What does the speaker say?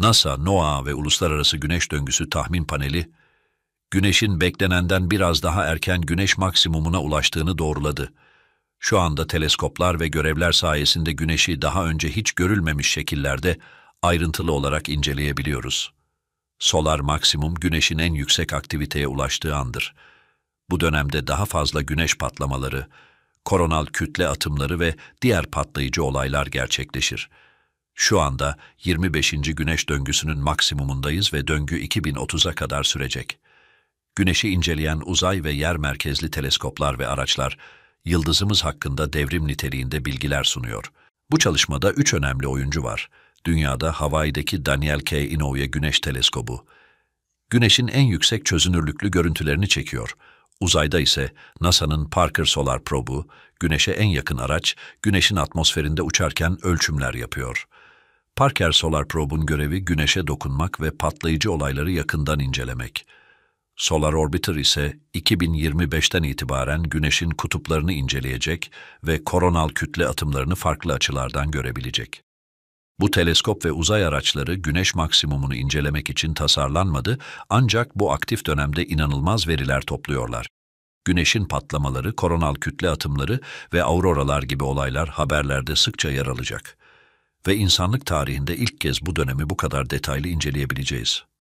NASA, NOAA ve Uluslararası Güneş Döngüsü Tahmin Paneli, Güneş'in beklenenden biraz daha erken güneş maksimumuna ulaştığını doğruladı. Şu anda teleskoplar ve görevler sayesinde güneşi daha önce hiç görülmemiş şekillerde ayrıntılı olarak inceleyebiliyoruz. Solar maksimum güneşin en yüksek aktiviteye ulaştığı andır. Bu dönemde daha fazla güneş patlamaları, koronal kütle atımları ve diğer patlayıcı olaylar gerçekleşir. Şu anda 25. güneş döngüsünün maksimumundayız ve döngü 2030'a kadar sürecek. Güneşi inceleyen uzay ve yer merkezli teleskoplar ve araçlar, yıldızımız hakkında devrim niteliğinde bilgiler sunuyor. Bu çalışmada üç önemli oyuncu var. Dünyada Hawaii'deki Daniel K. Inouye Güneş Teleskobu. Güneşin en yüksek çözünürlüklü görüntülerini çekiyor. Uzayda ise NASA'nın Parker Solar Probe'u, Güneş'e en yakın araç, Güneş'in atmosferinde uçarken ölçümler yapıyor. Parker Solar Probe'un görevi güneşe dokunmak ve patlayıcı olayları yakından incelemek. Solar Orbiter ise 2025'ten itibaren güneşin kutuplarını inceleyecek ve koronal kütle atımlarını farklı açılardan görebilecek. Bu teleskop ve uzay araçları güneş maksimumunu incelemek için tasarlanmadı ancak bu aktif dönemde inanılmaz veriler topluyorlar. Güneşin patlamaları, koronal kütle atımları ve auroralar gibi olaylar haberlerde sıkça yer alacak ve insanlık tarihinde ilk kez bu dönemi bu kadar detaylı inceleyebileceğiz.